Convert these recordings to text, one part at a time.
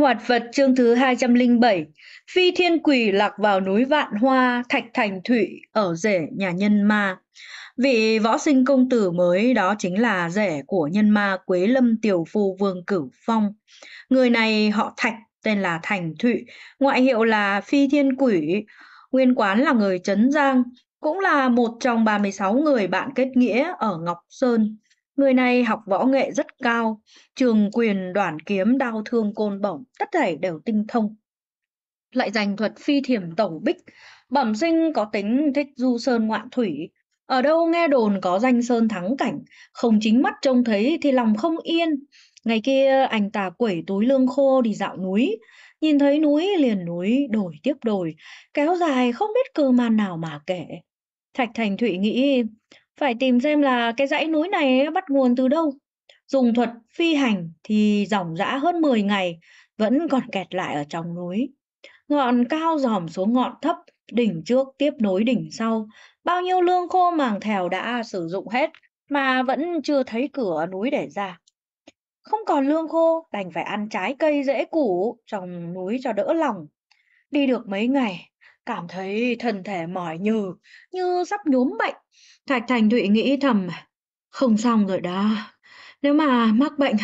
hoạt vật chương thứ 207, phi thiên quỷ lạc vào núi vạn hoa, thạch thành thụy ở rể nhà nhân ma. Vị võ sinh công tử mới đó chính là rể của nhân ma Quế Lâm Tiểu Phu Vương Cửu Phong. Người này họ Thạch, tên là Thành Thụy, ngoại hiệu là Phi Thiên Quỷ, nguyên quán là người Trấn Giang, cũng là một trong 36 người bạn kết nghĩa ở Ngọc Sơn. Người này học võ nghệ rất cao, trường quyền đoản kiếm đao thương côn bổng, tất thảy đều tinh thông. Lại giành thuật phi thiểm tổng bích, bẩm sinh có tính thích du sơn ngoạn thủy. Ở đâu nghe đồn có danh sơn thắng cảnh, không chính mắt trông thấy thì lòng không yên. Ngày kia anh ta quẩy túi lương khô đi dạo núi, nhìn thấy núi liền núi, đổi tiếp đổi, kéo dài không biết cơ man nào mà kể. Thạch Thành Thụy nghĩ phải tìm xem là cái dãy núi này bắt nguồn từ đâu. Dùng thuật phi hành thì dòng dã hơn 10 ngày vẫn còn kẹt lại ở trong núi. Ngọn cao dòm xuống ngọn thấp, đỉnh trước tiếp nối đỉnh sau. Bao nhiêu lương khô màng thèo đã sử dụng hết mà vẫn chưa thấy cửa núi để ra. Không còn lương khô, đành phải ăn trái cây rễ củ trong núi cho đỡ lòng. Đi được mấy ngày, cảm thấy thân thể mỏi nhừ như sắp nhuốm bệnh. Thạch Thành Thụy nghĩ thầm, không xong rồi đó. Nếu mà mắc bệnh,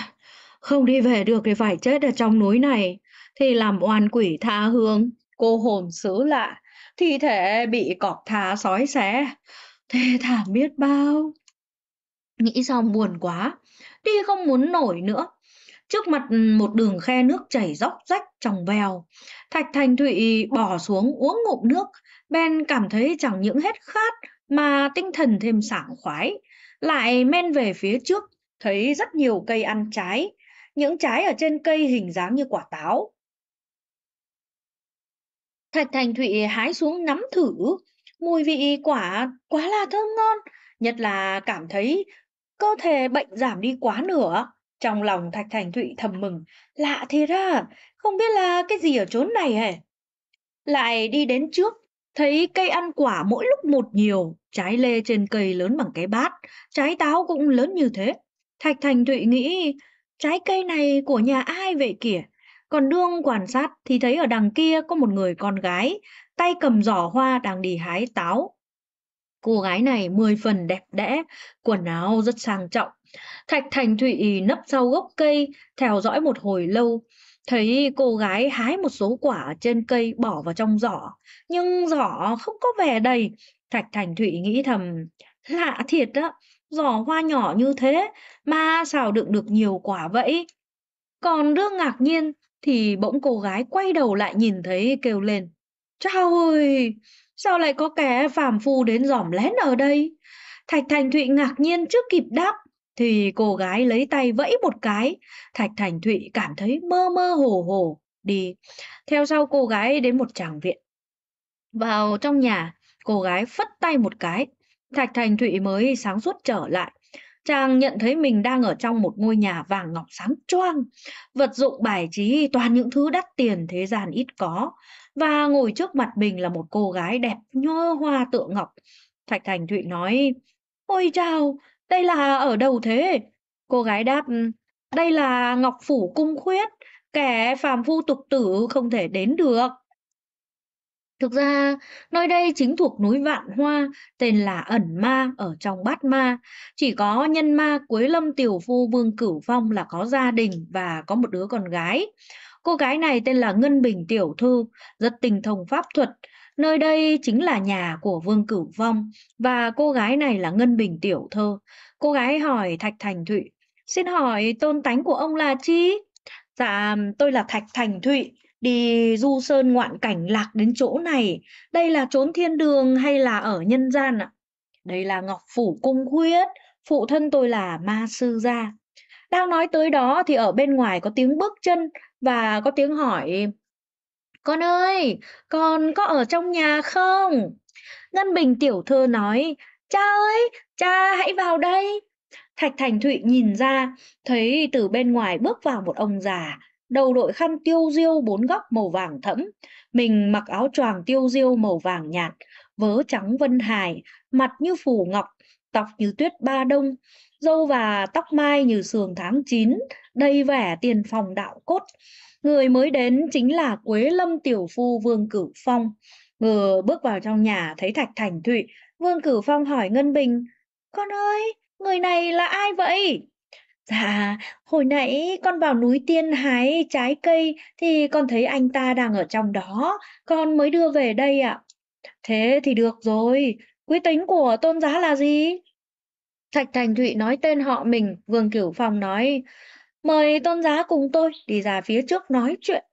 không đi về được thì phải chết ở trong núi này, thì làm oan quỷ tha hương, cô hồn xứ lạ, thi thể bị cọp thà sói xé. thế thảm biết bao. Nghĩ xong buồn quá, đi không muốn nổi nữa. Trước mặt một đường khe nước chảy róc rách trong veo, Thạch Thành Thụy bỏ xuống uống ngụm nước, Ben cảm thấy chẳng những hết khát mà tinh thần thêm sảng khoái. Lại men về phía trước, thấy rất nhiều cây ăn trái, những trái ở trên cây hình dáng như quả táo. Thạch Thành Thụy hái xuống nắm thử, mùi vị quả quá là thơm ngon, nhất là cảm thấy cơ thể bệnh giảm đi quá nửa. Trong lòng Thạch Thành Thụy thầm mừng, lạ thế ra, không biết là cái gì ở chốn này hề. Lại đi đến trước, thấy cây ăn quả mỗi lúc một nhiều, trái lê trên cây lớn bằng cái bát, trái táo cũng lớn như thế. Thạch Thành Thụy nghĩ, trái cây này của nhà ai vậy kìa? Còn đương quan sát thì thấy ở đằng kia có một người con gái, tay cầm giỏ hoa đang đi hái táo. Cô gái này mười phần đẹp đẽ, quần áo rất sang trọng, Thạch Thành Thụy nấp sau gốc cây, theo dõi một hồi lâu, thấy cô gái hái một số quả trên cây bỏ vào trong giỏ, nhưng giỏ không có vẻ đầy. Thạch Thành Thụy nghĩ thầm, lạ thiệt đó, giỏ hoa nhỏ như thế mà xào đựng được nhiều quả vậy. Còn đương ngạc nhiên thì bỗng cô gái quay đầu lại nhìn thấy kêu lên, Chào ơi, sao lại có kẻ phàm phu đến giỏm lén ở đây? Thạch Thành Thụy ngạc nhiên trước kịp đáp, thì cô gái lấy tay vẫy một cái, Thạch Thành Thụy cảm thấy mơ mơ hồ hồ đi. Theo sau cô gái đến một tràng viện. Vào trong nhà, cô gái phất tay một cái, Thạch Thành Thụy mới sáng suốt trở lại. Chàng nhận thấy mình đang ở trong một ngôi nhà vàng ngọc sáng choang, vật dụng bài trí toàn những thứ đắt tiền thế gian ít có, và ngồi trước mặt mình là một cô gái đẹp như hoa tượng ngọc. Thạch Thành Thụy nói, Ôi chào, đây là ở đâu thế? Cô gái đáp, ừ, đây là Ngọc Phủ Cung Khuyết, kẻ phàm phu tục tử không thể đến được. Thực ra, nơi đây chính thuộc núi Vạn Hoa, tên là Ẩn Ma ở trong Bát Ma. Chỉ có nhân ma Quế Lâm Tiểu Phu Vương Cửu Phong là có gia đình và có một đứa con gái. Cô gái này tên là Ngân Bình Tiểu Thư, rất tình thông pháp thuật, Nơi đây chính là nhà của Vương Cửu Vong và cô gái này là Ngân Bình tiểu thơ. Cô gái hỏi Thạch Thành Thụy, xin hỏi tôn tánh của ông là chi? Dạ, tôi là Thạch Thành Thụy, đi du sơn ngoạn cảnh lạc đến chỗ này. Đây là trốn thiên đường hay là ở nhân gian ạ? Đây là Ngọc Phủ Cung Khuyết, phụ thân tôi là Ma Sư Gia. Đang nói tới đó thì ở bên ngoài có tiếng bước chân và có tiếng hỏi con ơi, con có ở trong nhà không? Ngân Bình tiểu thư nói, cha ơi, cha hãy vào đây. Thạch Thành Thụy nhìn ra, thấy từ bên ngoài bước vào một ông già, đầu đội khăn tiêu diêu bốn góc màu vàng thẫm, mình mặc áo choàng tiêu diêu màu vàng nhạt, vớ trắng vân hài, mặt như phủ ngọc, tóc như tuyết ba đông, dâu và tóc mai như sườn tháng 9, đầy vẻ tiền phòng đạo cốt. Người mới đến chính là Quế Lâm Tiểu Phu Vương Cửu Phong. Vừa bước vào trong nhà thấy Thạch Thành Thụy, Vương Cửu Phong hỏi Ngân Bình, Con ơi, người này là ai vậy? Dạ, hồi nãy con vào núi tiên hái trái cây thì con thấy anh ta đang ở trong đó, con mới đưa về đây ạ. Thế thì được rồi, quý tính của tôn giá là gì? Thạch Thành Thụy nói tên họ mình, Vương Cửu Phong nói, Mời tôn giá cùng tôi đi ra phía trước nói chuyện.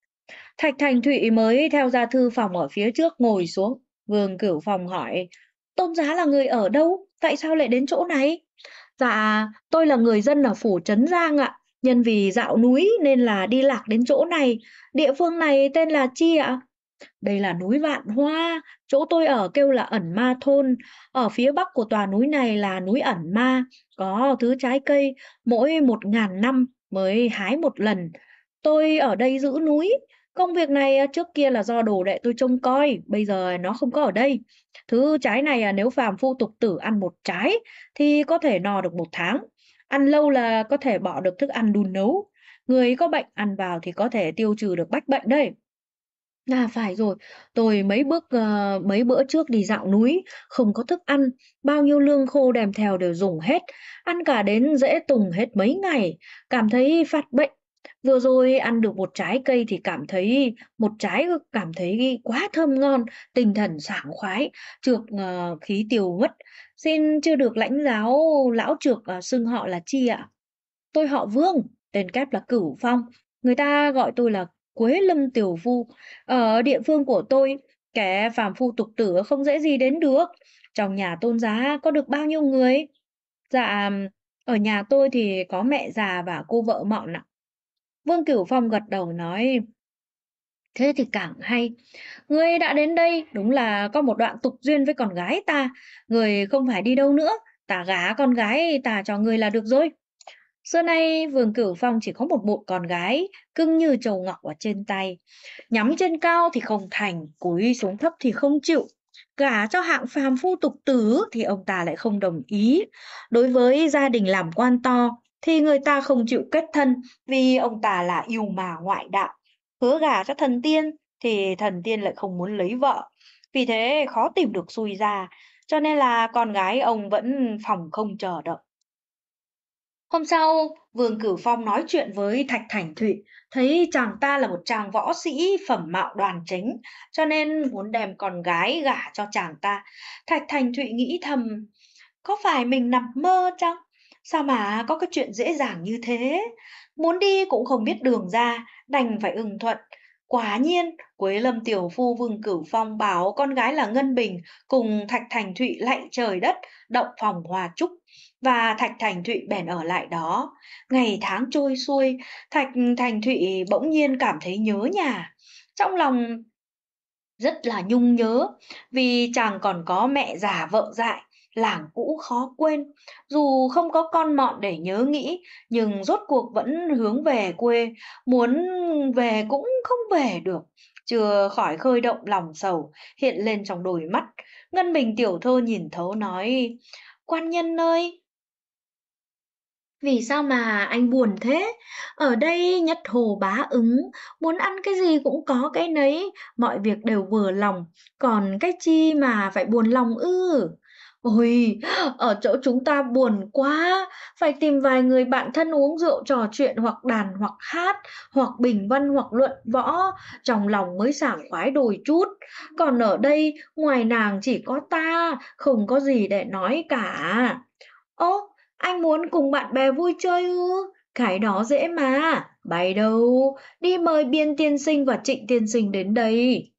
Thạch Thành Thụy mới theo ra thư phòng ở phía trước ngồi xuống. Vương Cửu Phòng hỏi, tôn giá là người ở đâu? Tại sao lại đến chỗ này? Dạ, tôi là người dân ở phủ Trấn Giang ạ. Nhân vì dạo núi nên là đi lạc đến chỗ này. Địa phương này tên là chi ạ? Đây là núi Vạn Hoa, chỗ tôi ở kêu là ẩn ma thôn. Ở phía bắc của tòa núi này là núi ẩn ma, có thứ trái cây mỗi một ngàn năm mới hái một lần. Tôi ở đây giữ núi, Công việc này à, trước kia là do đồ đệ tôi trông coi, bây giờ nó không có ở đây. Thứ trái này à, nếu phàm phu tục tử ăn một trái thì có thể no được một tháng. Ăn lâu là có thể bỏ được thức ăn đun nấu. Người có bệnh ăn vào thì có thể tiêu trừ được bách bệnh đây. À, phải rồi. Tôi mấy bước ờ, mấy bữa trước đi dạo núi, không có thức ăn, bao nhiêu lương khô đem theo đều dùng hết, ăn cả đến rễ tùng hết mấy ngày, cảm thấy phát bệnh. Vừa rồi ăn được một trái cây thì cảm thấy một trái cảm thấy quá thơm ngon, tinh thần sảng khoái, trược ờ, khí tiêu mất Xin chưa được lãnh giáo lão trược ờ, xưng họ là chi ạ? Tôi họ Vương, tên kép là Cửu Phong, người ta gọi tôi là Quế Lâm Tiểu phu Ở địa phương của tôi, kẻ phàm phu tục tử không dễ gì đến được. Trong nhà tôn giá có được bao nhiêu người? Dạ, ở nhà tôi thì có mẹ già và cô vợ mọn ạ. Vương Cửu Phong gật đầu nói, thế thì càng hay. Ngươi đã đến đây, đúng là có một đoạn tục duyên với con gái ta. Người không phải đi đâu nữa, ta gả con gái ta cho người là được rồi. Xưa nay vườn cửu phong chỉ có một bộ con gái, cưng như trầu ngọc ở trên tay. Nhắm trên cao thì không thành, cúi xuống thấp thì không chịu. cả cho hạng phàm phu tục tứ thì ông ta lại không đồng ý. Đối với gia đình làm quan to thì người ta không chịu kết thân vì ông ta là yêu mà ngoại đạo. Hứa gà cho thần tiên thì thần tiên lại không muốn lấy vợ. Vì thế khó tìm được xui ra, cho nên là con gái ông vẫn phòng không chờ đợi. Hôm sau, Vương Cửu Phong nói chuyện với Thạch Thành Thụy, thấy chàng ta là một chàng võ sĩ phẩm mạo đoàn chính, cho nên muốn đem con gái gả cho chàng ta. Thạch Thành Thụy nghĩ thầm, có phải mình nằm mơ chăng? Sao mà có cái chuyện dễ dàng như thế? Muốn đi cũng không biết đường ra, đành phải ưng thuận. Quả nhiên, Quế Lâm tiểu phu Vương Cửu Phong báo con gái là Ngân Bình cùng Thạch Thành Thụy lạy trời đất, động phòng hòa trúc và Thạch Thành Thụy bèn ở lại đó. Ngày tháng trôi xuôi, Thạch Thành Thụy bỗng nhiên cảm thấy nhớ nhà. Trong lòng rất là nhung nhớ vì chàng còn có mẹ già vợ dại làng cũ khó quên, dù không có con mọn để nhớ nghĩ, nhưng rốt cuộc vẫn hướng về quê, muốn về cũng không về được. Chưa khỏi khơi động lòng sầu, hiện lên trong đôi mắt, Ngân Bình tiểu thơ nhìn thấu nói, quan nhân ơi, vì sao mà anh buồn thế? Ở đây Nhật Hồ bá ứng, muốn ăn cái gì cũng có cái nấy, mọi việc đều vừa lòng, còn cái chi mà phải buồn lòng ư? Ôi, ở chỗ chúng ta buồn quá, phải tìm vài người bạn thân uống rượu trò chuyện hoặc đàn hoặc hát, hoặc bình văn hoặc luận võ, trong lòng mới sảng khoái đôi chút. Còn ở đây, ngoài nàng chỉ có ta, không có gì để nói cả. Ô, anh muốn cùng bạn bè vui chơi ư? Cái đó dễ mà, bày đâu, đi mời biên tiên sinh và trịnh tiên sinh đến đây.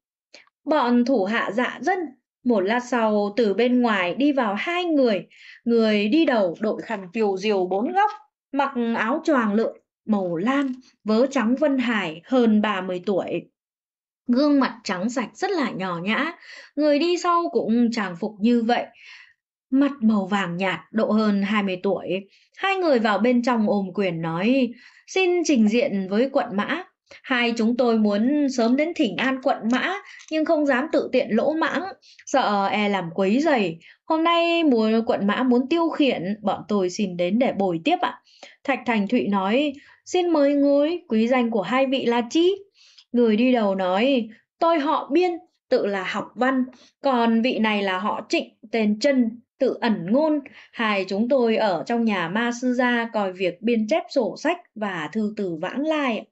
Bọn thủ hạ dạ dân một lát sau, từ bên ngoài đi vào hai người. Người đi đầu đội khăn kiều diều bốn góc, mặc áo choàng lượn màu lam, vớ trắng Vân Hải hơn 30 tuổi. Gương mặt trắng sạch rất là nhỏ nhã, người đi sau cũng trang phục như vậy. Mặt màu vàng nhạt, độ hơn 20 tuổi. Hai người vào bên trong ôm quyền nói, xin trình diện với quận mã. Hai chúng tôi muốn sớm đến thỉnh an quận mã, nhưng không dám tự tiện lỗ mãng, sợ e làm quấy dày Hôm nay mùa quận mã muốn tiêu khiển, bọn tôi xin đến để bồi tiếp ạ. Thạch Thành Thụy nói, xin mời ngồi, quý danh của hai vị là chi? Người đi đầu nói, tôi họ biên, tự là học văn, còn vị này là họ trịnh, tên chân, tự ẩn ngôn hai chúng tôi ở trong nhà ma sư gia coi việc biên chép sổ sách và thư từ vãng lai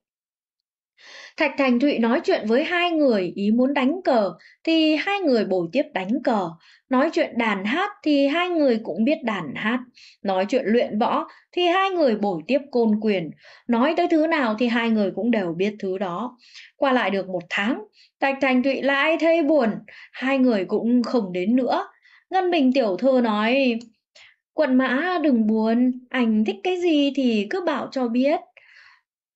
Thạch Thành Thụy nói chuyện với hai người ý muốn đánh cờ thì hai người bồi tiếp đánh cờ. Nói chuyện đàn hát thì hai người cũng biết đàn hát. Nói chuyện luyện võ thì hai người bồi tiếp côn quyền. Nói tới thứ nào thì hai người cũng đều biết thứ đó. Qua lại được một tháng, Thạch Thành Thụy lại thấy buồn. Hai người cũng không đến nữa. Ngân Bình tiểu thư nói... Quận mã đừng buồn, anh thích cái gì thì cứ bảo cho biết.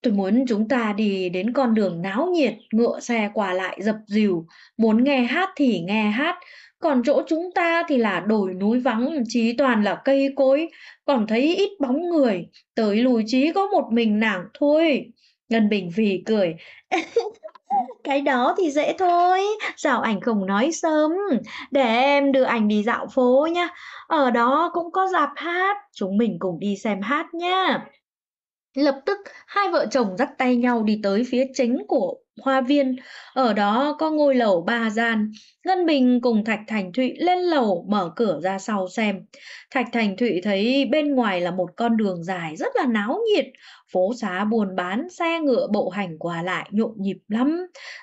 Tôi muốn chúng ta đi đến con đường náo nhiệt, ngựa xe qua lại dập dìu, muốn nghe hát thì nghe hát, còn chỗ chúng ta thì là đồi núi vắng, chí toàn là cây cối, còn thấy ít bóng người, tới lùi chí có một mình nàng thôi. Ngân Bình phì cười. Cái đó thì dễ thôi, dạo ảnh không nói sớm, để em đưa ảnh đi dạo phố nha. ở đó cũng có dạp hát, chúng mình cùng đi xem hát nha. Lập tức hai vợ chồng dắt tay nhau đi tới phía chính của hoa viên, ở đó có ngôi lầu ba gian. Ngân Bình cùng Thạch Thành Thụy lên lầu mở cửa ra sau xem. Thạch Thành Thụy thấy bên ngoài là một con đường dài rất là náo nhiệt, phố xá buôn bán, xe ngựa bộ hành qua lại nhộn nhịp lắm,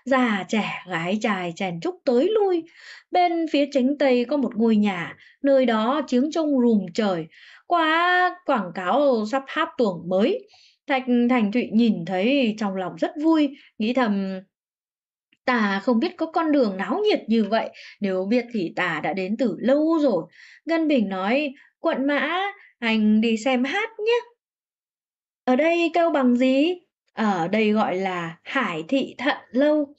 già trẻ gái trai chèn trúc tới lui. Bên phía chính tây có một ngôi nhà, nơi đó tiếng trông rùm trời, qua quảng cáo sắp hát tuồng mới. thạch Thành Thụy nhìn thấy trong lòng rất vui, nghĩ thầm Tà không biết có con đường náo nhiệt như vậy, nếu biết thì tà đã đến từ lâu rồi. Ngân Bình nói, quận mã, anh đi xem hát nhé. Ở đây kêu bằng gì? Ở đây gọi là Hải Thị Thận Lâu.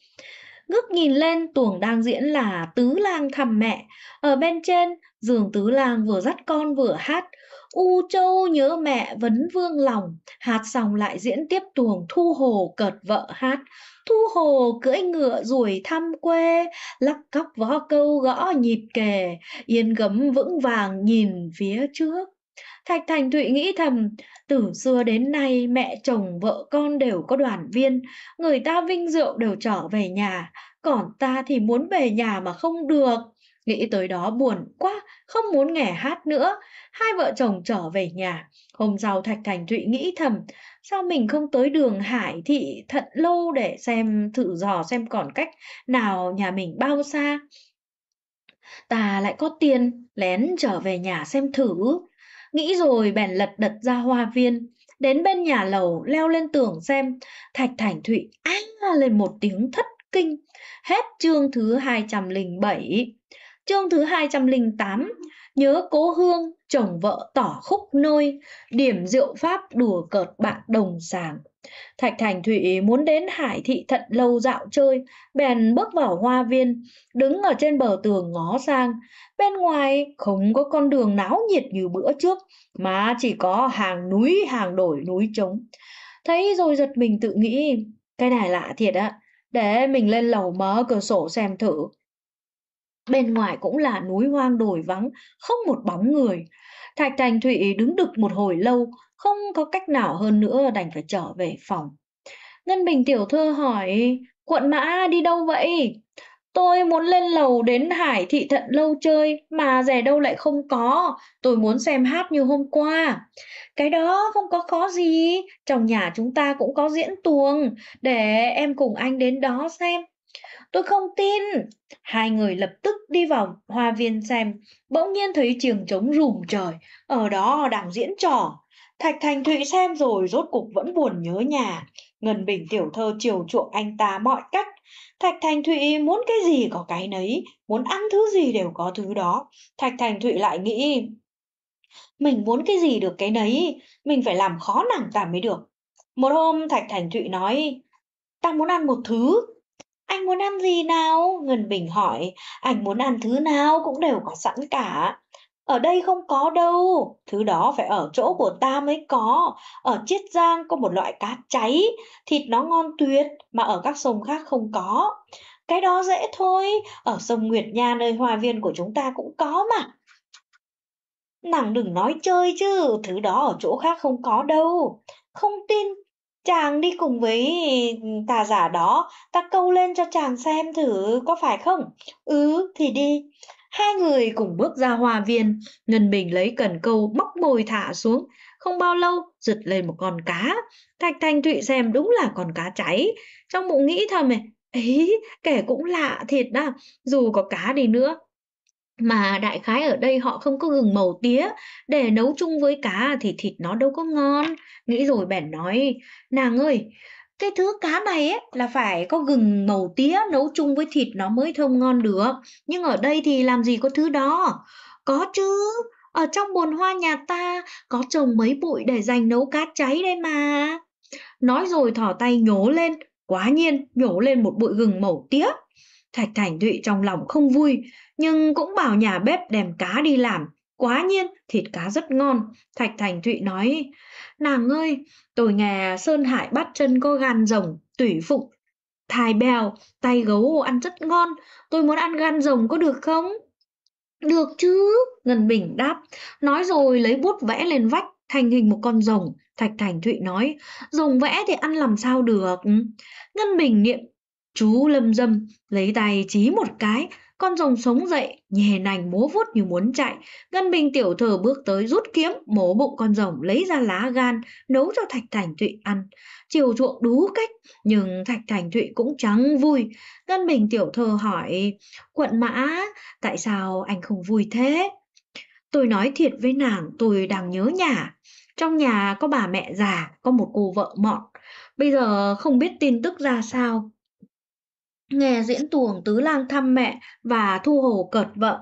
Ngước nhìn lên tuồng đang diễn là Tứ Lang thăm mẹ. Ở bên trên, giường Tứ Lang vừa dắt con vừa hát, U châu nhớ mẹ vấn vương lòng, hạt xong lại diễn tiếp tuồng thu hồ cợt vợ hát. Thu hồ cưỡi ngựa ruổi thăm quê, lắc cóc võ câu gõ nhịp kề, yên gấm vững vàng nhìn phía trước. Thạch Thành Thụy nghĩ thầm, từ xưa đến nay mẹ chồng vợ con đều có đoàn viên, người ta vinh rượu đều trở về nhà, còn ta thì muốn về nhà mà không được. Nghĩ tới đó buồn quá, không muốn nghe hát nữa. Hai vợ chồng trở về nhà. Hôm sau Thạch Thành Thụy nghĩ thầm, sao mình không tới đường Hải Thị Thận lâu để xem thử dò xem còn cách nào nhà mình bao xa. Ta lại có tiền, lén trở về nhà xem thử. Nghĩ rồi bèn lật đật ra hoa viên, đến bên nhà lầu leo lên tường xem. Thạch Thành Thụy á lên một tiếng thất kinh. Hết chương thứ 207. Chương thứ 208, nhớ cố hương, chồng vợ tỏ khúc nôi, điểm rượu pháp đùa cợt bạn đồng sàng. Thạch Thành Thụy muốn đến Hải Thị Thận Lâu dạo chơi, bèn bước vào hoa viên, đứng ở trên bờ tường ngó sang. Bên ngoài không có con đường náo nhiệt như bữa trước, mà chỉ có hàng núi, hàng đồi núi trống. Thấy rồi giật mình tự nghĩ, cái này lạ thiệt á để mình lên lầu mở cửa sổ xem thử. Bên ngoài cũng là núi hoang đồi vắng, không một bóng người. Thạch Thành Thụy đứng đực một hồi lâu, không có cách nào hơn nữa đành phải trở về phòng. Ngân Bình tiểu thư hỏi, quận mã đi đâu vậy? Tôi muốn lên lầu đến Hải Thị Thận Lâu chơi mà rẻ đâu lại không có. Tôi muốn xem hát như hôm qua. Cái đó không có khó gì. Trong nhà chúng ta cũng có diễn tuồng. Để em cùng anh đến đó xem. Tôi không tin. Hai người lập tức đi vào hoa viên xem, bỗng nhiên thấy trường trống rùm trời, ở đó đang diễn trò. Thạch Thành Thụy xem rồi rốt cục vẫn buồn nhớ nhà. Ngân Bình tiểu thơ chiều chuộng anh ta mọi cách. Thạch Thành Thụy muốn cái gì có cái nấy, muốn ăn thứ gì đều có thứ đó. Thạch Thành Thụy lại nghĩ, mình muốn cái gì được cái nấy, mình phải làm khó nàng ta mới được. Một hôm Thạch Thành Thụy nói, ta muốn ăn một thứ, anh muốn ăn gì nào? Ngân Bình hỏi. Anh muốn ăn thứ nào cũng đều có sẵn cả. Ở đây không có đâu, thứ đó phải ở chỗ của ta mới có. Ở Chiết Giang có một loại cá cháy, thịt nó ngon tuyệt mà ở các sông khác không có. Cái đó dễ thôi, ở sông Nguyệt Nha nơi hoa viên của chúng ta cũng có mà. Nàng đừng nói chơi chứ, thứ đó ở chỗ khác không có đâu. Không tin Chàng đi cùng với tà giả đó, ta câu lên cho chàng xem thử có phải không? Ừ, thì đi. Hai người cùng bước ra hoa viên, Ngân Bình lấy cần câu bóc mồi thả xuống. Không bao lâu, giật lên một con cá. Thạch Thanh Thụy xem đúng là con cá cháy. Trong bụng nghĩ thầm này, ấy, kẻ cũng lạ thiệt đó, dù có cá đi nữa, mà đại khái ở đây họ không có gừng màu tía, để nấu chung với cá thì thịt nó đâu có ngon. Nghĩ rồi bèn nói, nàng ơi, cái thứ cá này ấy là phải có gừng màu tía nấu chung với thịt nó mới thơm ngon được. Nhưng ở đây thì làm gì có thứ đó. Có chứ, ở trong bồn hoa nhà ta có trồng mấy bụi để dành nấu cá cháy đây mà. Nói rồi thỏ tay nhổ lên, quá nhiên nhổ lên một bụi gừng màu tía Thạch Thành Thụy trong lòng không vui, nhưng cũng bảo nhà bếp đem cá đi làm. Quá nhiên, thịt cá rất ngon. Thạch Thành Thụy nói, nàng ơi, tôi nghe Sơn Hải bắt chân có gan rồng, tủy phụng, thai bèo, tay gấu ăn rất ngon. Tôi muốn ăn gan rồng có được không? Được chứ, Ngân Bình đáp. Nói rồi lấy bút vẽ lên vách, thành hình một con rồng. Thạch Thành Thụy nói, rồng vẽ thì ăn làm sao được. Ngân Bình niệm Chú lâm dâm lấy tay chí một cái, con rồng sống dậy, nhè nành múa vút như muốn chạy. Ngân Bình tiểu thờ bước tới rút kiếm, mổ bụng con rồng lấy ra lá gan, nấu cho Thạch Thành Thụy ăn. Chiều chuộng đú cách, nhưng Thạch Thành Thụy cũng chẳng vui. Ngân Bình tiểu thờ hỏi, quận mã, tại sao anh không vui thế? Tôi nói thiệt với nàng, tôi đang nhớ nhà. Trong nhà có bà mẹ già, có một cô vợ mọn. Bây giờ không biết tin tức ra sao, nghe diễn tuồng tứ lang thăm mẹ và thu hồ cợt vợ.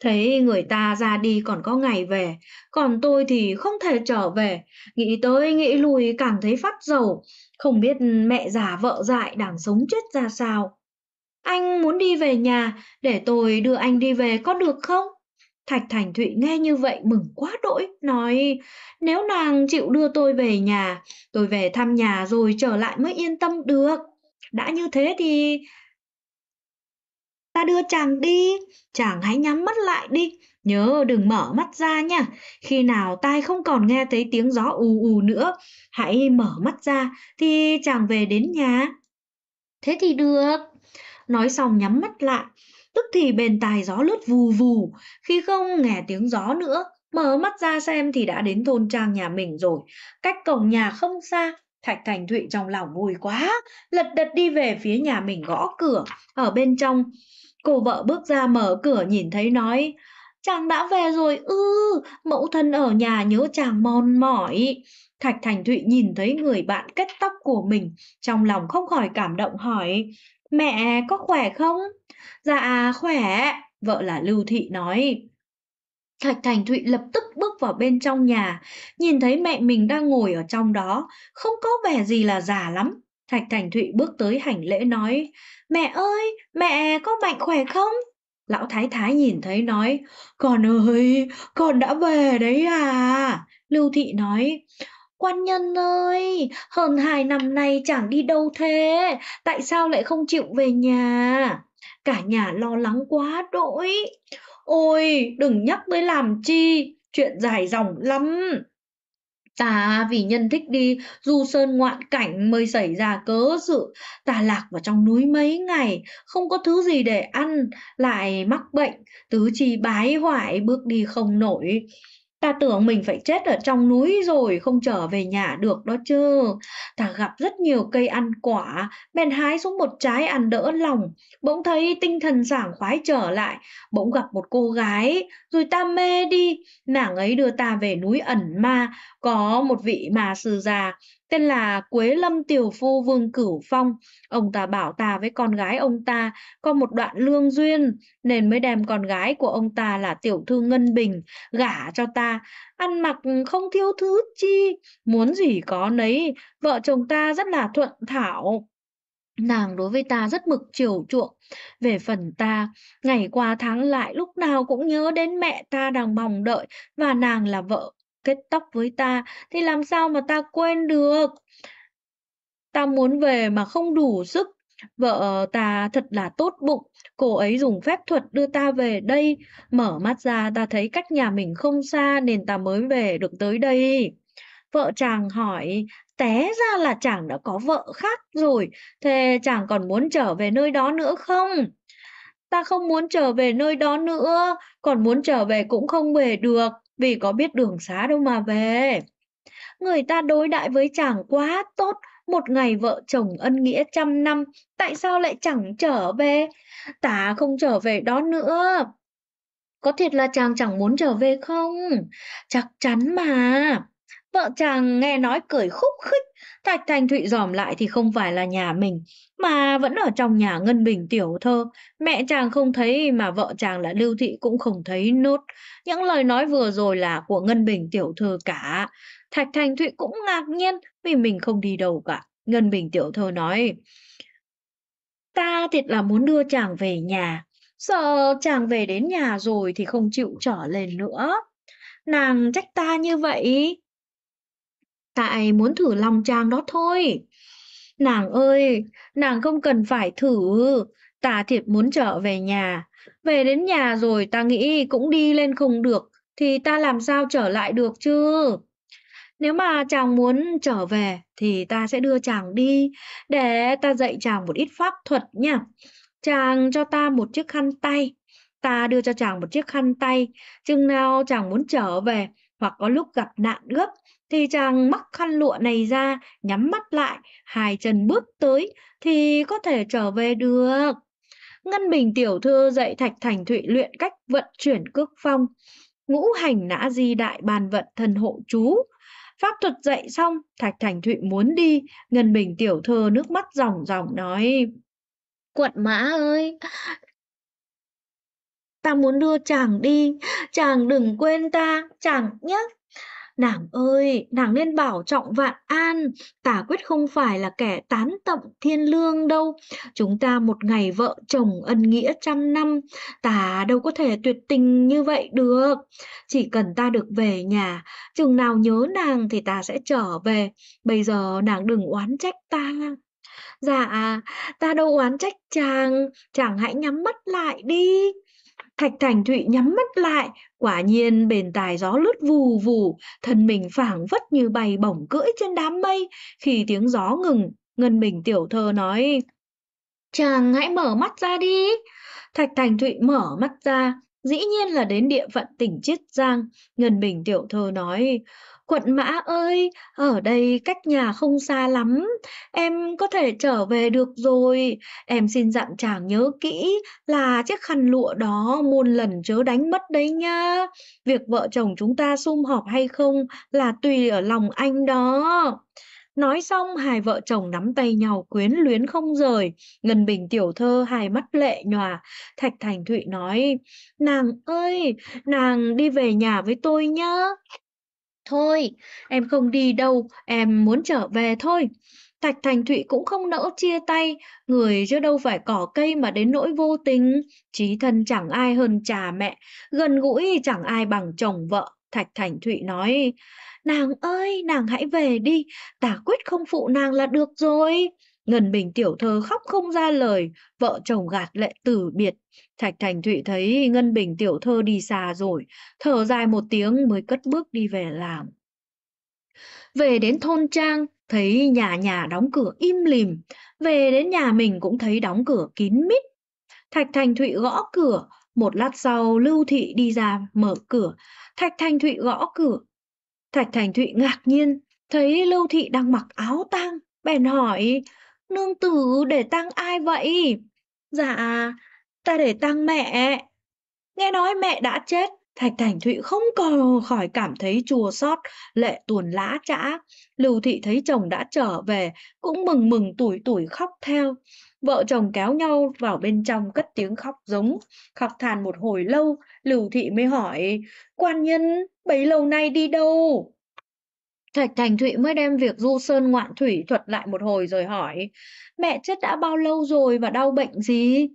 Thấy người ta ra đi còn có ngày về, còn tôi thì không thể trở về, nghĩ tới nghĩ lui cảm thấy phát dầu, không biết mẹ già vợ dại đang sống chết ra sao. Anh muốn đi về nhà, để tôi đưa anh đi về có được không? Thạch Thành Thụy nghe như vậy mừng quá đỗi, nói nếu nàng chịu đưa tôi về nhà, tôi về thăm nhà rồi trở lại mới yên tâm được. Đã như thế thì ta đưa chàng đi, chàng hãy nhắm mắt lại đi, nhớ đừng mở mắt ra nha. Khi nào tai không còn nghe thấy tiếng gió ù ù nữa, hãy mở mắt ra thì chàng về đến nhà. Thế thì được. Nói xong nhắm mắt lại, tức thì bên tai gió lướt vù vù, khi không nghe tiếng gió nữa, mở mắt ra xem thì đã đến thôn trang nhà mình rồi, cách cổng nhà không xa, Thạch Thành Thụy trong lòng vui quá, lật đật đi về phía nhà mình gõ cửa. Ở bên trong, cô vợ bước ra mở cửa nhìn thấy nói, chàng đã về rồi ư, ừ, mẫu thân ở nhà nhớ chàng mòn mỏi. Thạch Thành Thụy nhìn thấy người bạn kết tóc của mình, trong lòng không khỏi cảm động hỏi, mẹ có khỏe không? Dạ khỏe, vợ là Lưu Thị nói. Thạch Thành Thụy lập tức bước vào bên trong nhà, nhìn thấy mẹ mình đang ngồi ở trong đó, không có vẻ gì là già lắm. Thạch Thành Thụy bước tới hành lễ nói, mẹ ơi, mẹ có mạnh khỏe không? Lão Thái Thái nhìn thấy nói, con ơi, con đã về đấy à? Lưu Thị nói, Quan nhân ơi, hơn hai năm nay chẳng đi đâu thế, tại sao lại không chịu về nhà? Cả nhà lo lắng quá đỗi. Ôi, đừng nhắc tới làm chi, chuyện dài dòng lắm. Ta vì nhân thích đi du sơn ngoạn cảnh mới xảy ra cớ sự. Ta lạc vào trong núi mấy ngày, không có thứ gì để ăn, lại mắc bệnh, tứ chi bái hoại bước đi không nổi ta tưởng mình phải chết ở trong núi rồi không trở về nhà được đó chứ ta gặp rất nhiều cây ăn quả bèn hái xuống một trái ăn đỡ lòng bỗng thấy tinh thần sảng khoái trở lại bỗng gặp một cô gái rồi ta mê đi nàng ấy đưa ta về núi ẩn ma có một vị mà sư già tên là Quế Lâm Tiểu Phu Vương Cửu Phong. Ông ta bảo ta với con gái ông ta có một đoạn lương duyên nên mới đem con gái của ông ta là Tiểu Thư Ngân Bình gả cho ta. Ăn mặc không thiếu thứ chi, muốn gì có nấy, vợ chồng ta rất là thuận thảo. Nàng đối với ta rất mực chiều chuộng. Về phần ta, ngày qua tháng lại lúc nào cũng nhớ đến mẹ ta đang mong đợi và nàng là vợ kết tóc với ta thì làm sao mà ta quên được ta muốn về mà không đủ sức vợ ta thật là tốt bụng cô ấy dùng phép thuật đưa ta về đây mở mắt ra ta thấy cách nhà mình không xa nên ta mới về được tới đây vợ chàng hỏi té ra là chàng đã có vợ khác rồi thế chàng còn muốn trở về nơi đó nữa không ta không muốn trở về nơi đó nữa còn muốn trở về cũng không về được vì có biết đường xá đâu mà về. Người ta đối đãi với chàng quá tốt, một ngày vợ chồng ân nghĩa trăm năm, tại sao lại chẳng trở về? Tả không trở về đó nữa. Có thiệt là chàng chẳng muốn trở về không? Chắc chắn mà. Vợ chàng nghe nói cười khúc khích, Thạch Thành Thụy dòm lại thì không phải là nhà mình, mà vẫn ở trong nhà Ngân Bình tiểu thơ. Mẹ chàng không thấy mà vợ chàng là Lưu Thị cũng không thấy nốt. Những lời nói vừa rồi là của Ngân Bình tiểu thơ cả. Thạch Thành Thụy cũng ngạc nhiên vì mình không đi đâu cả. Ngân Bình tiểu thơ nói, ta thiệt là muốn đưa chàng về nhà, sợ chàng về đến nhà rồi thì không chịu trở lên nữa. Nàng trách ta như vậy, Tại muốn thử lòng chàng đó thôi. Nàng ơi, nàng không cần phải thử, ta thiệt muốn trở về nhà. Về đến nhà rồi ta nghĩ cũng đi lên không được, thì ta làm sao trở lại được chứ? Nếu mà chàng muốn trở về thì ta sẽ đưa chàng đi để ta dạy chàng một ít pháp thuật nha. Chàng cho ta một chiếc khăn tay, ta đưa cho chàng một chiếc khăn tay, chừng nào chàng muốn trở về hoặc có lúc gặp nạn gấp thì chàng mắc khăn lụa này ra, nhắm mắt lại, hai chân bước tới thì có thể trở về được. Ngân Bình tiểu thư dạy Thạch Thành Thụy luyện cách vận chuyển cước phong, ngũ hành nã di đại bàn vận thần hộ chú. Pháp thuật dạy xong, Thạch Thành Thụy muốn đi, Ngân Bình tiểu thư nước mắt ròng ròng nói. Quận mã ơi, ta muốn đưa chàng đi, chàng đừng quên ta, chàng nhé. Nàng ơi, nàng nên bảo trọng vạn an, tả quyết không phải là kẻ tán tậm thiên lương đâu. Chúng ta một ngày vợ chồng ân nghĩa trăm năm, tả đâu có thể tuyệt tình như vậy được. Chỉ cần ta được về nhà, chừng nào nhớ nàng thì ta sẽ trở về. Bây giờ nàng đừng oán trách ta. Dạ, ta đâu oán trách chàng, chàng hãy nhắm mắt lại đi. Thạch Thành Thụy nhắm mắt lại, quả nhiên bền tài gió lướt vù vù, thân mình phảng vất như bay bổng cưỡi trên đám mây. Khi tiếng gió ngừng, Ngân Bình tiểu thơ nói, Chàng hãy mở mắt ra đi. Thạch Thành Thụy mở mắt ra, Dĩ nhiên là đến địa phận tỉnh Chiết Giang, Ngân Bình tiểu thơ nói, Quận Mã ơi, ở đây cách nhà không xa lắm, em có thể trở về được rồi. Em xin dặn chàng nhớ kỹ là chiếc khăn lụa đó muôn lần chớ đánh mất đấy nha. Việc vợ chồng chúng ta sum họp hay không là tùy ở lòng anh đó. Nói xong, hai vợ chồng nắm tay nhau quyến luyến không rời. Ngân Bình tiểu thơ hai mắt lệ nhòa. Thạch Thành Thụy nói, nàng ơi, nàng đi về nhà với tôi nhá. Thôi, em không đi đâu, em muốn trở về thôi. Thạch Thành Thụy cũng không nỡ chia tay, người chứ đâu phải cỏ cây mà đến nỗi vô tình. Chí thân chẳng ai hơn cha mẹ, gần gũi chẳng ai bằng chồng vợ. Thạch Thành Thụy nói, nàng ơi, nàng hãy về đi, Ta quyết không phụ nàng là được rồi. Ngân Bình tiểu thơ khóc không ra lời, vợ chồng gạt lệ từ biệt. Thạch Thành Thụy thấy Ngân Bình tiểu thơ đi xa rồi, thở dài một tiếng mới cất bước đi về làm. Về đến thôn Trang, thấy nhà nhà đóng cửa im lìm, về đến nhà mình cũng thấy đóng cửa kín mít. Thạch Thành Thụy gõ cửa, một lát sau, Lưu Thị đi ra mở cửa, Thạch Thành Thụy gõ cửa. Thạch Thành Thụy ngạc nhiên, thấy Lưu Thị đang mặc áo tang, bèn hỏi, nương tử để tang ai vậy? Dạ, ta để tang mẹ. Nghe nói mẹ đã chết, Thạch Thành Thụy không còn khỏi cảm thấy chua xót, lệ tuồn lã trã. Lưu Thị thấy chồng đã trở về, cũng mừng mừng tuổi tuổi khóc theo. Vợ chồng kéo nhau vào bên trong cất tiếng khóc giống. Khóc than một hồi lâu, Lưu Thị mới hỏi, quan nhân, bấy lâu nay đi đâu? Thạch Thành Thụy mới đem việc du sơn ngoạn thủy thuật lại một hồi rồi hỏi, mẹ chết đã bao lâu rồi và đau bệnh gì?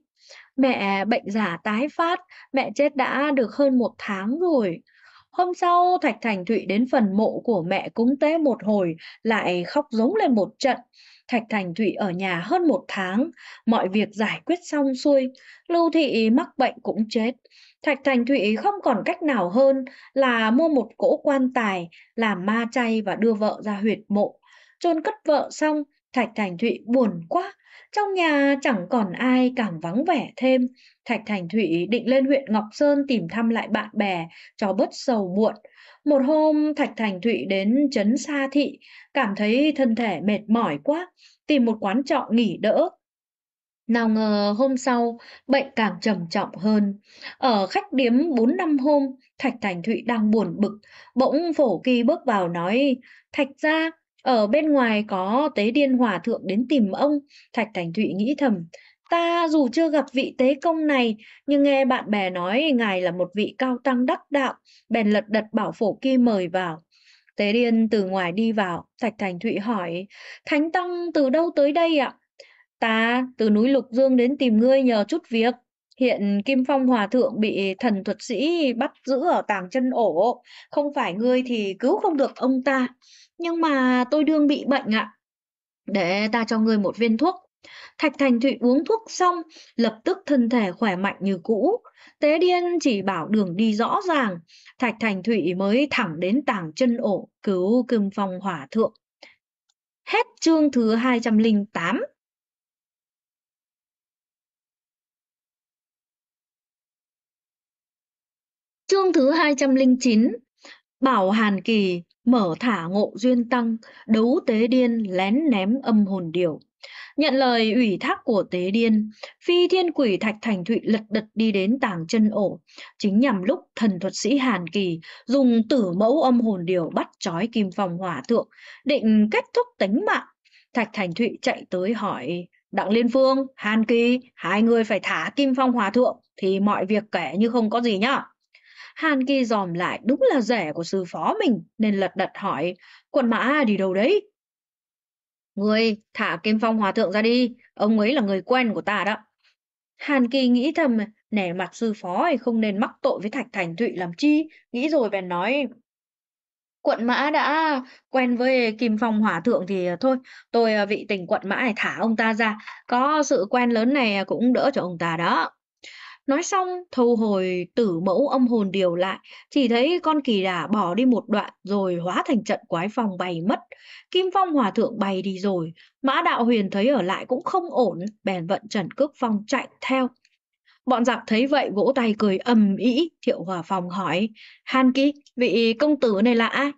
Mẹ bệnh giả tái phát, mẹ chết đã được hơn một tháng rồi. Hôm sau, Thạch Thành Thụy đến phần mộ của mẹ cúng tế một hồi, lại khóc giống lên một trận. Thạch Thành Thụy ở nhà hơn một tháng, mọi việc giải quyết xong xuôi, Lưu Thị mắc bệnh cũng chết. Thạch Thành Thụy không còn cách nào hơn là mua một cỗ quan tài, làm ma chay và đưa vợ ra huyệt mộ. chôn cất vợ xong, Thạch Thành Thụy buồn quá, trong nhà chẳng còn ai càng vắng vẻ thêm. Thạch Thành Thụy định lên huyện Ngọc Sơn tìm thăm lại bạn bè cho bớt sầu muộn. Một hôm Thạch Thành Thụy đến trấn Sa Thị, cảm thấy thân thể mệt mỏi quá, tìm một quán trọ nghỉ đỡ. Nào ngờ hôm sau, bệnh càng trầm trọng hơn. Ở khách điếm bốn năm hôm, Thạch Thành Thụy đang buồn bực, bỗng phổ kỳ bước vào nói, Thạch ra, ở bên ngoài có tế điên hòa thượng đến tìm ông, Thạch Thành Thụy nghĩ thầm, ta dù chưa gặp vị tế công này, nhưng nghe bạn bè nói ngài là một vị cao tăng đắc đạo, bèn lật đật bảo phổ kia mời vào. Tế điên từ ngoài đi vào, Thạch Thành Thụy hỏi, Thánh Tăng từ đâu tới đây ạ? Ta từ núi Lục Dương đến tìm ngươi nhờ chút việc. Hiện Kim Phong Hòa Thượng bị thần thuật sĩ bắt giữ ở tàng chân ổ. Không phải ngươi thì cứu không được ông ta nhưng mà tôi đương bị bệnh ạ. Để ta cho ngươi một viên thuốc. Thạch Thành Thụy uống thuốc xong, lập tức thân thể khỏe mạnh như cũ. Tế Điên chỉ bảo đường đi rõ ràng, Thạch Thành Thụy mới thẳng đến tảng chân ổ cứu Kim Phong Hỏa Thượng. Hết chương thứ 208. Chương thứ 209, Bảo Hàn Kỳ mở thả ngộ duyên tăng, đấu tế điên lén ném âm hồn điểu. Nhận lời ủy thác của tế điên, phi thiên quỷ thạch thành thụy lật đật đi đến tàng chân ổ, chính nhằm lúc thần thuật sĩ Hàn Kỳ dùng tử mẫu âm hồn điều bắt trói kim phòng hỏa thượng, định kết thúc tính mạng. Thạch thành thụy chạy tới hỏi, Đặng Liên Phương, Hàn Kỳ, hai người phải thả kim phong hòa thượng thì mọi việc kể như không có gì nhá. Hàn Kỳ dòm lại đúng là rẻ của sư phó mình nên lật đật hỏi quần mã đi đâu đấy? Người thả Kim Phong Hòa Thượng ra đi, ông ấy là người quen của ta đó. Hàn Kỳ nghĩ thầm, nể mặt sư phó thì không nên mắc tội với Thạch Thành Thụy làm chi, nghĩ rồi bèn nói. Quận mã đã quen với Kim Phong Hòa Thượng thì thôi, tôi à, vị tình quận mã này thả ông ta ra, có sự quen lớn này cũng đỡ cho ông ta đó. Nói xong, thu hồi tử mẫu âm hồn điều lại, chỉ thấy con kỳ đà bỏ đi một đoạn rồi hóa thành trận quái phong bay mất. Kim Phong Hòa Thượng bay đi rồi, Mã Đạo Huyền thấy ở lại cũng không ổn, bèn vận Trần Cước Phong chạy theo. Bọn giặc thấy vậy vỗ tay cười ầm ĩ, thiệu Hòa Phòng hỏi, Han Ký, vị công tử này là ai?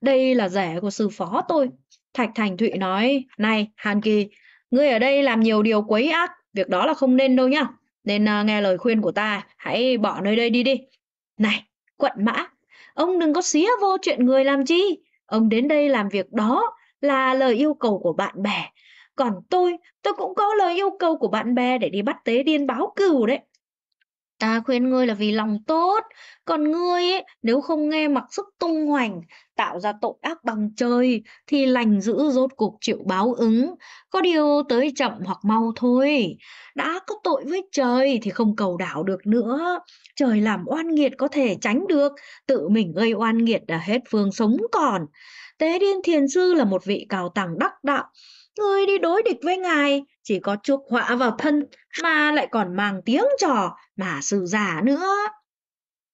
Đây là rể của sư phó tôi. Thạch Thành Thụy nói, này, Hàn Kỳ, ngươi ở đây làm nhiều điều quấy ác, việc đó là không nên đâu nhá nên uh, nghe lời khuyên của ta, hãy bỏ nơi đây đi đi. Này, quận mã, ông đừng có xía vô chuyện người làm chi. Ông đến đây làm việc đó là lời yêu cầu của bạn bè. Còn tôi, tôi cũng có lời yêu cầu của bạn bè để đi bắt tế điên báo cừu đấy. Ta khuyên ngươi là vì lòng tốt, còn ngươi ấy, nếu không nghe mặc sức tung hoành, tạo ra tội ác bằng trời, thì lành giữ rốt cuộc chịu báo ứng, có điều tới chậm hoặc mau thôi. Đã có tội với trời thì không cầu đảo được nữa, trời làm oan nghiệt có thể tránh được, tự mình gây oan nghiệt là hết phương sống còn. Tế Điên Thiền Sư là một vị cao tàng đắc đạo, Ngươi đi đối địch với ngài chỉ có chuốc họa vào thân mà lại còn mang tiếng trò mà sự giả nữa.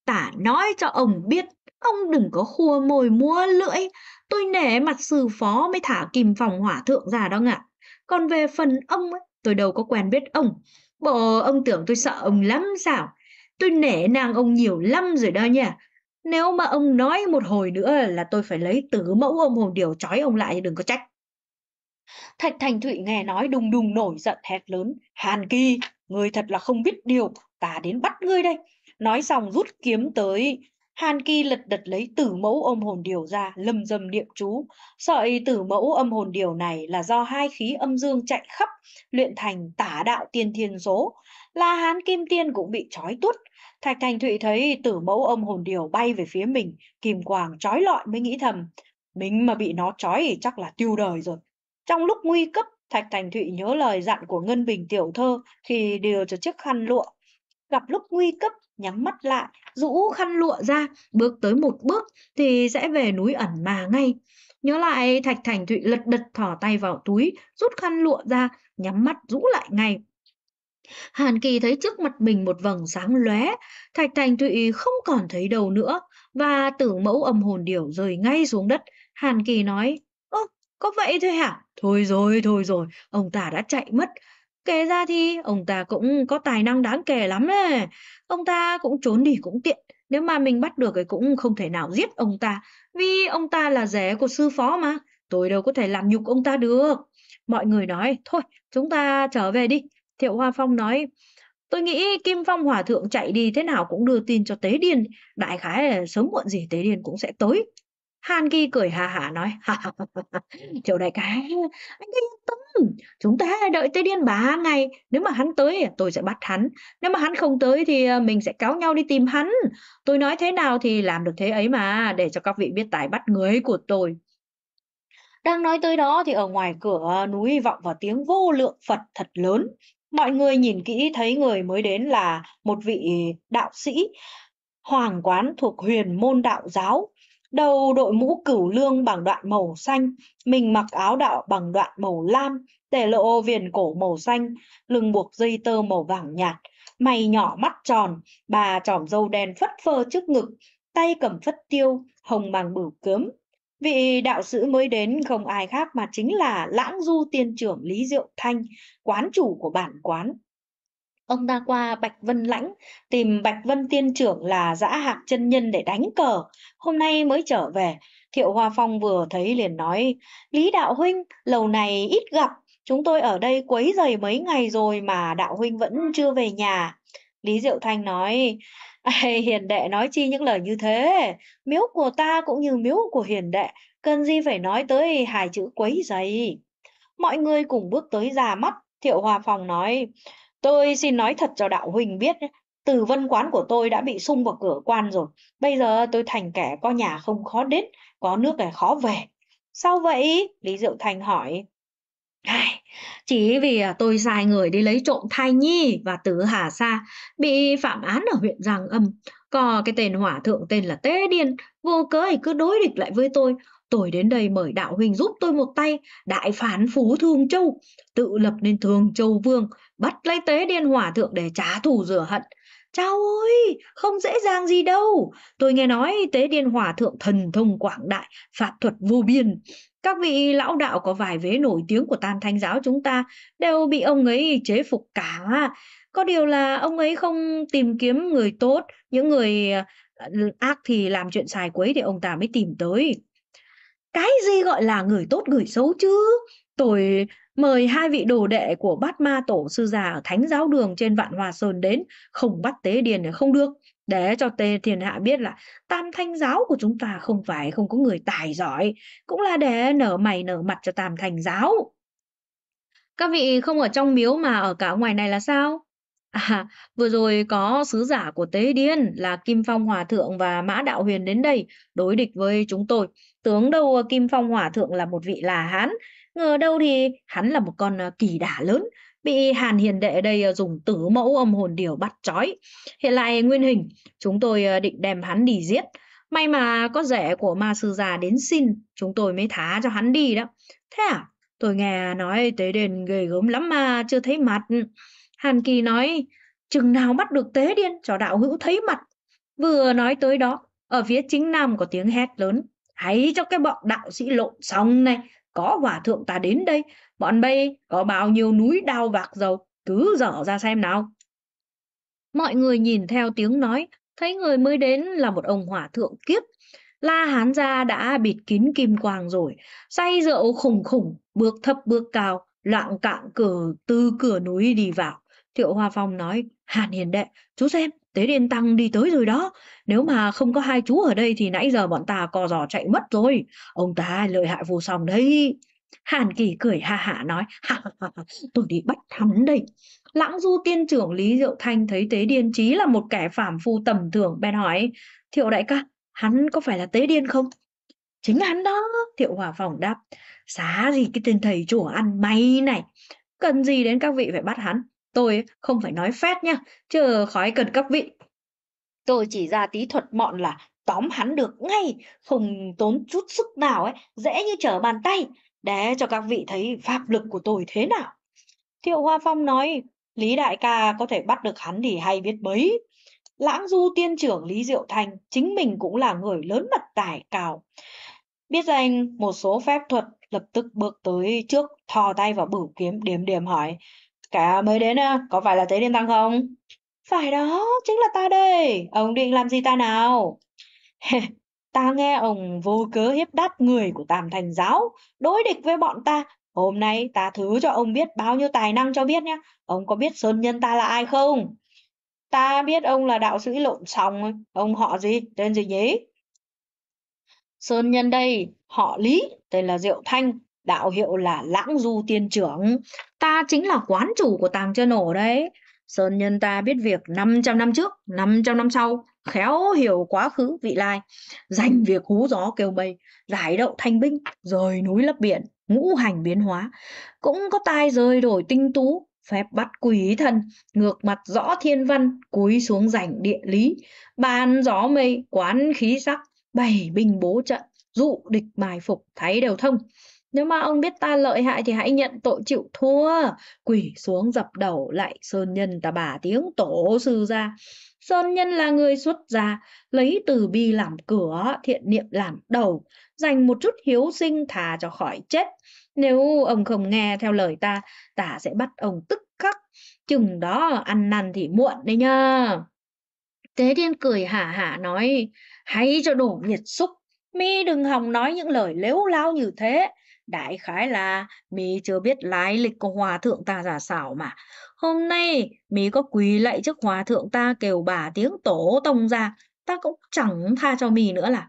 Tả nói cho ông biết, ông đừng có khua mồi mua lưỡi, tôi nể mặt sư phó mới thả kim phòng hỏa thượng ra đó ạ. Còn về phần ông, ấy, tôi đâu có quen biết ông, bộ ông tưởng tôi sợ ông lắm sao, tôi nể nàng ông nhiều lắm rồi đó nha. Nếu mà ông nói một hồi nữa là tôi phải lấy tử mẫu ông hồn điều trói ông lại đừng có trách. Thạch Thành Thụy nghe nói đùng đùng nổi giận hét lớn. Hàn Kỳ, người thật là không biết điều, ta đến bắt ngươi đây. Nói xong rút kiếm tới. Hàn Kỳ lật đật lấy tử mẫu âm hồn điều ra, lâm dâm niệm chú. Sợi tử mẫu âm hồn điều này là do hai khí âm dương chạy khắp, luyện thành tả đạo tiên thiên số. La Hán Kim Tiên cũng bị trói tuốt. Thạch Thành Thụy thấy tử mẫu âm hồn điều bay về phía mình, kìm quàng trói lọi mới nghĩ thầm. Mình mà bị nó trói thì chắc là tiêu đời rồi. Trong lúc nguy cấp, Thạch Thành Thụy nhớ lời dặn của Ngân Bình tiểu thơ khi điều cho chiếc khăn lụa. Gặp lúc nguy cấp, nhắm mắt lại, rũ khăn lụa ra, bước tới một bước thì sẽ về núi ẩn mà ngay. Nhớ lại Thạch Thành Thụy lật đật thỏ tay vào túi, rút khăn lụa ra, nhắm mắt rũ lại ngay. Hàn Kỳ thấy trước mặt mình một vầng sáng lóe, Thạch Thành Thụy không còn thấy đầu nữa và tử mẫu âm hồn điểu rơi ngay xuống đất. Hàn Kỳ nói, có vậy thôi hả? Thôi rồi, thôi rồi, ông ta đã chạy mất. Kể ra thì ông ta cũng có tài năng đáng kể lắm nè. Ông ta cũng trốn đi cũng tiện. Nếu mà mình bắt được thì cũng không thể nào giết ông ta. Vì ông ta là rể của sư phó mà. Tôi đâu có thể làm nhục ông ta được. Mọi người nói, thôi, chúng ta trở về đi. Thiệu Hoa Phong nói, tôi nghĩ Kim Phong Hòa Thượng chạy đi thế nào cũng đưa tin cho Tế Điên. Đại khái là sớm muộn gì Tế Điên cũng sẽ tới. Han Ki cười hà hà nói, Triệu đại cái, anh cứ yên tâm, chúng ta đợi tới điên bá ngày, nếu mà hắn tới tôi sẽ bắt hắn, nếu mà hắn không tới thì ờ, mình sẽ cáo nhau đi tìm hắn. Tôi nói thế nào thì làm được thế ấy mà, để cho các vị biết tài bắt người của tôi. Đang nói tới đó thì ở ngoài cửa núi vọng vào tiếng vô lượng Phật thật lớn. Mọi người nhìn kỹ thấy người mới đến là một vị đạo sĩ hoàng quán thuộc huyền môn đạo giáo đầu đội mũ cửu lương bằng đoạn màu xanh, mình mặc áo đạo bằng đoạn màu lam, tề lộ viền cổ màu xanh, lưng buộc dây tơ màu vàng nhạt, mày nhỏ mắt tròn, bà tròm dâu đen phất phơ trước ngực, tay cầm phất tiêu, hồng màng bửu cướm. Vị đạo sĩ mới đến không ai khác mà chính là Lãng Du Tiên trưởng Lý Diệu Thanh, quán chủ của bản quán. Ông ta qua Bạch Vân Lãnh, tìm Bạch Vân Tiên trưởng là Dã Hạc chân nhân để đánh cờ, hôm nay mới trở về. Thiệu Hoa Phong vừa thấy liền nói, Lý Đạo Huynh, lầu này ít gặp, chúng tôi ở đây quấy rầy mấy ngày rồi mà Đạo Huynh vẫn chưa về nhà. Lý Diệu Thanh nói, hiền đệ nói chi những lời như thế, miếu của ta cũng như miếu của hiền đệ, cần gì phải nói tới hai chữ quấy giày. Mọi người cùng bước tới già mắt, Thiệu hoa Phòng nói, Tôi xin nói thật cho đạo huynh biết, từ vân quán của tôi đã bị sung vào cửa quan rồi. Bây giờ tôi thành kẻ có nhà không khó đến, có nước là khó về. Sao vậy? Lý Diệu Thành hỏi. Ai, chỉ vì à, tôi sai người đi lấy trộm thai nhi và tử hà sa bị phạm án ở huyện Giang Âm. Có cái tên hỏa thượng tên là Tế Điên, vô cớ ấy cứ đối địch lại với tôi tôi đến đây mời đạo huynh giúp tôi một tay, đại phán phú Thương Châu, tự lập nên Thương Châu Vương, bắt lấy tế điên hỏa thượng để trả thù rửa hận. Chao ơi, không dễ dàng gì đâu. Tôi nghe nói tế điên hòa thượng thần thông quảng đại, pháp thuật vô biên. Các vị lão đạo có vài vế nổi tiếng của tam thanh giáo chúng ta đều bị ông ấy chế phục cả. Có điều là ông ấy không tìm kiếm người tốt, những người ờ, ác thì làm chuyện xài quấy thì ông ta mới tìm tới cái gì gọi là người tốt người xấu chứ tôi mời hai vị đồ đệ của bát ma tổ sư già ở thánh giáo đường trên vạn hòa sơn đến không bắt tế điền thì không được để cho tề thiên hạ biết là tam thanh giáo của chúng ta không phải không có người tài giỏi cũng là để nở mày nở mặt cho tam thanh giáo các vị không ở trong miếu mà ở cả ngoài này là sao À, vừa rồi có sứ giả của Tế Điên là Kim Phong Hòa Thượng và Mã Đạo Huyền đến đây đối địch với chúng tôi. tướng đâu ờ, Kim Phong Hòa Thượng là một vị là Hán, ngờ đâu thì hắn là một con ờ, kỳ đả lớn, bị Hàn Hiền Đệ đây ờ, dùng tử mẫu âm hồn điều bắt trói. Hiện lại nguyên hình, chúng tôi định đem hắn đi giết. May mà có rể của ma sư già đến xin, chúng tôi mới thả cho hắn đi đó. Thế à? Tôi nghe nói Tế Điên ghê gớm lắm mà chưa thấy mặt. Hàn Kỳ nói, chừng nào bắt được tế điên cho đạo hữu thấy mặt. Vừa nói tới đó, ở phía chính nam có tiếng hét lớn. Hãy cho cái bọn đạo sĩ lộn xong này, có hòa thượng ta đến đây, bọn bay có bao nhiêu núi đao vạc dầu, cứ dở ra xem nào. Mọi người nhìn theo tiếng nói, thấy người mới đến là một ông hòa thượng kiếp. La Hán gia đã bịt kín kim quang rồi, say rượu khủng khủng, bước thấp bước cao, loạn cạn cửa từ cửa núi đi vào. Thiệu Hoa Phong nói, Hàn Hiền Đệ, chú xem, Tế Điên Tăng đi tới rồi đó. Nếu mà không có hai chú ở đây thì nãy giờ bọn ta co giò chạy mất rồi. Ông ta lợi hại vô song đấy. Hàn Kỳ cười ha hả nói, ha, ha, ha, tôi đi bắt hắn đây. Lãng du tiên trưởng Lý Diệu Thanh thấy Tế Điên Chí là một kẻ phàm phu tầm thường, bèn hỏi, Thiệu đại ca, hắn có phải là Tế Điên không? Chính hắn đó, Thiệu Hòa phong đáp, xá gì cái tên thầy chùa ăn may này, cần gì đến các vị phải bắt hắn. Tôi không phải nói phét nha, chứ khói cần các vị. Tôi chỉ ra tí thuật mọn là tóm hắn được ngay, không tốn chút sức nào ấy, dễ như trở bàn tay, để cho các vị thấy pháp lực của tôi thế nào. Thiệu Hoa Phong nói, Lý Đại ca có thể bắt được hắn thì hay biết mấy. Lãng du tiên trưởng Lý Diệu Thành, chính mình cũng là người lớn mật tài cao, Biết danh một số phép thuật lập tức bước tới trước, thò tay vào bửu kiếm điểm điểm hỏi, Cả mới đến à, có phải là Tế liên Tăng không? Phải đó, chính là ta đây. Ông định làm gì ta nào? ta nghe ông vô cớ hiếp đáp người của Tam Thành Giáo, đối địch với bọn ta. Hôm nay ta thứ cho ông biết bao nhiêu tài năng cho biết nhé. Ông có biết Sơn Nhân ta là ai không? Ta biết ông là đạo sĩ lộn sòng, ông họ gì, tên gì nhỉ? Sơn Nhân đây, họ Lý, tên là Diệu Thanh, đạo hiệu là lãng du tiên trưởng ta chính là quán chủ của tàng chân ổ đấy sơn nhân ta biết việc 500 năm trước 500 năm sau khéo hiểu quá khứ vị lai dành việc hú gió kêu bầy giải đậu thanh binh rồi núi lấp biển ngũ hành biến hóa cũng có tai rơi đổi tinh tú phép bắt quỷ thần ngược mặt rõ thiên văn cúi xuống rảnh địa lý bàn gió mây quán khí sắc bày binh bố trận dụ địch bài phục thấy đều thông nếu mà ông biết ta lợi hại thì hãy nhận tội chịu thua. Quỷ xuống dập đầu lại Sơn Nhân ta bà tiếng tổ sư ra. Sơn Nhân là người xuất gia, lấy từ bi làm cửa, thiện niệm làm đầu, dành một chút hiếu sinh thà cho khỏi chết. Nếu ông không nghe theo lời ta, ta sẽ bắt ông tức khắc. Chừng đó ăn năn thì muộn đấy nhá. Tế Thiên cười hả hả nói, hãy cho đổ nhiệt xúc, mi đừng hòng nói những lời lếu lao như thế đại khái là mì chưa biết lái lịch của hòa thượng ta giả xảo mà hôm nay mì có quỳ lạy trước hòa thượng ta kêu bà tiếng tổ tông ra ta cũng chẳng tha cho mì nữa là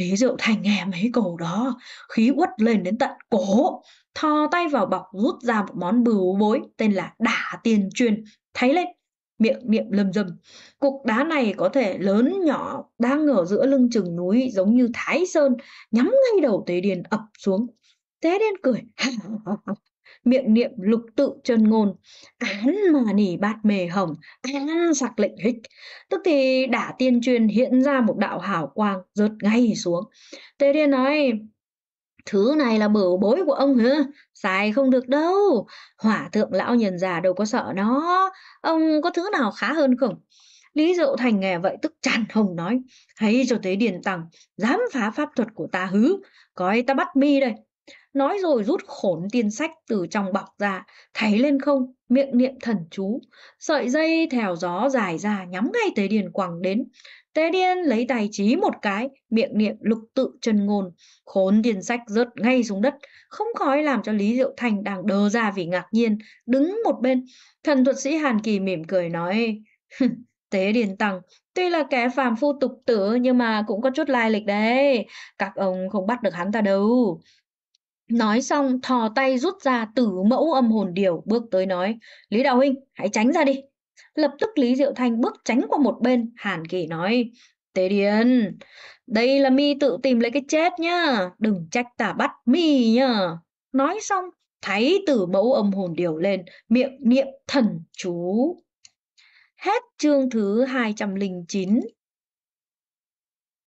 Lý Diệu Thành nghe mấy câu đó, khí uất lên đến tận cổ, thò tay vào bọc rút ra một món bửu bối tên là đả tiền truyền thấy lên, miệng niệm lầm dâm. Cục đá này có thể lớn nhỏ, đang ở giữa lưng chừng núi giống như Thái Sơn, nhắm ngay đầu Tế Điền ập xuống. Té đen cười, miệng niệm lục tự chân ngôn, án mà nỉ bát mề hồng, án sạc lệnh hích. Tức thì đả tiên truyền hiện ra một đạo hào quang rớt ngay xuống. Tế đen nói, thứ này là bửu bối của ông hả? Xài không được đâu. Hỏa thượng lão nhân già đâu có sợ nó. Ông có thứ nào khá hơn không? Lý Dậu Thành nghe vậy tức tràn hồng nói, hãy cho tế điền tăng, dám phá pháp thuật của ta hứ, coi ta bắt mi đây. Nói rồi rút khổn tiên sách từ trong bọc ra, thấy lên không, miệng niệm thần chú. Sợi dây theo gió dài ra nhắm ngay tế điền quẳng đến. Tế điền lấy tài trí một cái, miệng niệm lục tự chân ngôn, khốn tiền sách rớt ngay xuống đất, không khói làm cho Lý Diệu Thành đang đờ ra vì ngạc nhiên, đứng một bên. Thần thuật sĩ Hàn Kỳ mỉm cười nói, Tế Điền Tăng, tuy là kẻ phàm phu tục tử nhưng mà cũng có chút lai lịch đấy, các ông không bắt được hắn ta đâu. Nói xong thò tay rút ra tử mẫu âm hồn điều bước tới nói Lý Đạo Huynh hãy tránh ra đi Lập tức Lý Diệu Thanh bước tránh qua một bên Hàn Kỳ nói Tế Điền đây là mi tự tìm lấy cái chết nhá Đừng trách ta bắt mi nhá Nói xong thấy tử mẫu âm hồn điều lên miệng niệm thần chú Hết chương thứ 209